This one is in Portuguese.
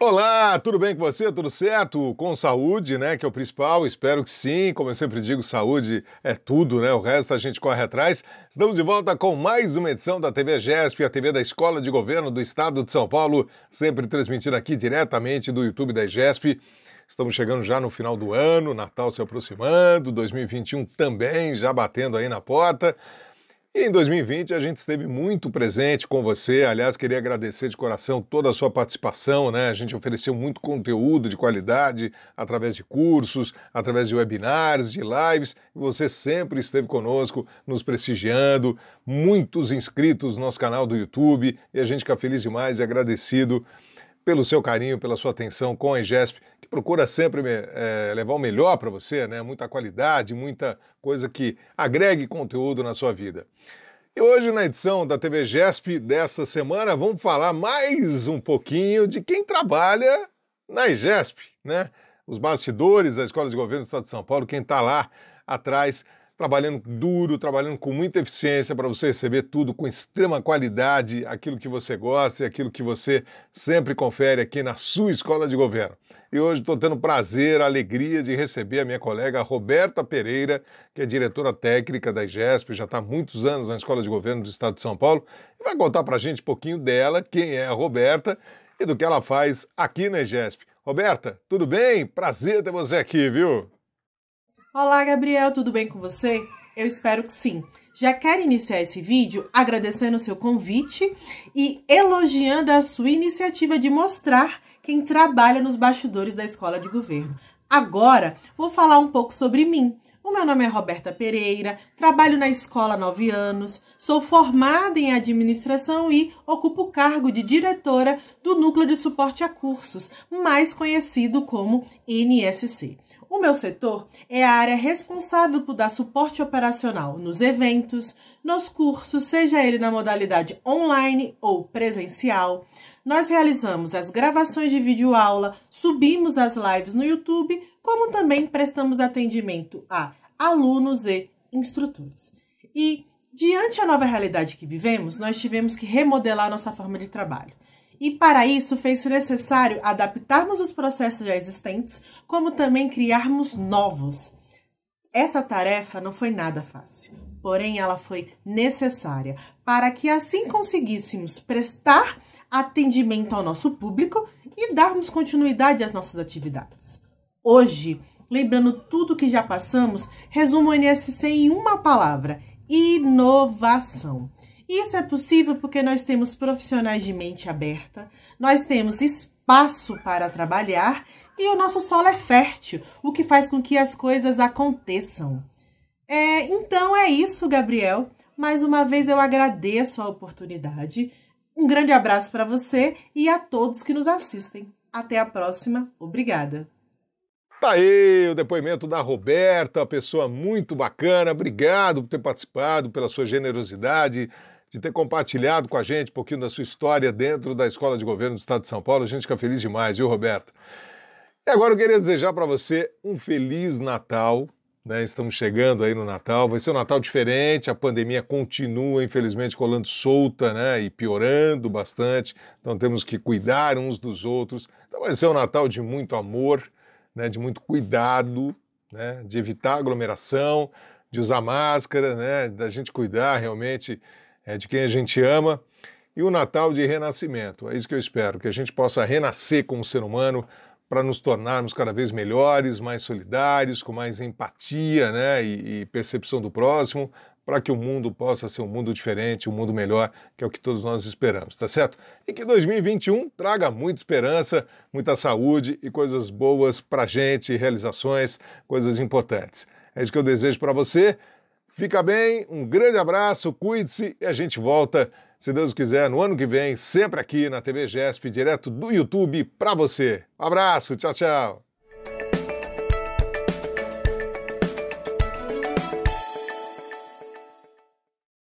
Olá, tudo bem com você? Tudo certo? Com saúde, né? Que é o principal, espero que sim. Como eu sempre digo, saúde é tudo, né? O resto a gente corre atrás. Estamos de volta com mais uma edição da TV GESP, a TV da Escola de Governo do Estado de São Paulo, sempre transmitida aqui diretamente do YouTube da GESP. Estamos chegando já no final do ano, Natal se aproximando, 2021 também já batendo aí na porta. E em 2020 a gente esteve muito presente com você. Aliás, queria agradecer de coração toda a sua participação, né? A gente ofereceu muito conteúdo de qualidade através de cursos, através de webinars, de lives. E você sempre esteve conosco, nos prestigiando. Muitos inscritos no nosso canal do YouTube e a gente fica feliz demais e agradecido pelo seu carinho, pela sua atenção com a Igesp que procura sempre é, levar o melhor para você, né? muita qualidade, muita coisa que agregue conteúdo na sua vida. E hoje, na edição da TV GESP desta semana, vamos falar mais um pouquinho de quem trabalha na IGESP, né? Os bastidores da Escola de Governo do Estado de São Paulo, quem está lá atrás trabalhando duro, trabalhando com muita eficiência para você receber tudo com extrema qualidade, aquilo que você gosta e aquilo que você sempre confere aqui na sua escola de governo. E hoje estou tendo prazer, a alegria de receber a minha colega Roberta Pereira, que é diretora técnica da IGESP, já está há muitos anos na Escola de Governo do Estado de São Paulo, e vai contar para a gente um pouquinho dela, quem é a Roberta e do que ela faz aqui na IGESP. Roberta, tudo bem? Prazer ter você aqui, viu? Olá, Gabriel, tudo bem com você? Eu espero que sim. Já quero iniciar esse vídeo agradecendo o seu convite e elogiando a sua iniciativa de mostrar quem trabalha nos bastidores da Escola de Governo. Agora, vou falar um pouco sobre mim. O meu nome é Roberta Pereira, trabalho na escola há nove anos, sou formada em administração e ocupo o cargo de diretora do Núcleo de Suporte a Cursos, mais conhecido como NSC. O meu setor é a área responsável por dar suporte operacional nos eventos, nos cursos, seja ele na modalidade online ou presencial. Nós realizamos as gravações de videoaula, subimos as lives no YouTube, como também prestamos atendimento a alunos e instrutores. E Diante a nova realidade que vivemos, nós tivemos que remodelar nossa forma de trabalho. E para isso fez necessário adaptarmos os processos já existentes, como também criarmos novos. Essa tarefa não foi nada fácil, porém ela foi necessária para que assim conseguíssemos prestar atendimento ao nosso público e darmos continuidade às nossas atividades. Hoje, lembrando tudo que já passamos, resumo o NSC em uma palavra: inovação. Isso é possível porque nós temos profissionais de mente aberta, nós temos espaço para trabalhar e o nosso solo é fértil, o que faz com que as coisas aconteçam. É, então é isso, Gabriel. Mais uma vez eu agradeço a oportunidade. Um grande abraço para você e a todos que nos assistem. Até a próxima. Obrigada. Tá aí o depoimento da Roberta, pessoa muito bacana. Obrigado por ter participado, pela sua generosidade de ter compartilhado com a gente um pouquinho da sua história dentro da Escola de Governo do Estado de São Paulo. A gente fica feliz demais, viu, Roberto? E agora eu queria desejar para você um feliz Natal. Né? Estamos chegando aí no Natal. Vai ser um Natal diferente. A pandemia continua, infelizmente, colando solta né? e piorando bastante. Então temos que cuidar uns dos outros. Então vai ser um Natal de muito amor, né? de muito cuidado, né? de evitar aglomeração, de usar máscara, né? da gente cuidar realmente é de quem a gente ama, e o Natal de renascimento. É isso que eu espero, que a gente possa renascer como ser humano para nos tornarmos cada vez melhores, mais solidários, com mais empatia né, e, e percepção do próximo, para que o mundo possa ser um mundo diferente, um mundo melhor, que é o que todos nós esperamos, tá certo? E que 2021 traga muita esperança, muita saúde e coisas boas para gente, realizações, coisas importantes. É isso que eu desejo para você. Fica bem, um grande abraço, cuide-se e a gente volta, se Deus quiser, no ano que vem, sempre aqui na TV GESP, direto do YouTube para você. Um abraço, tchau, tchau.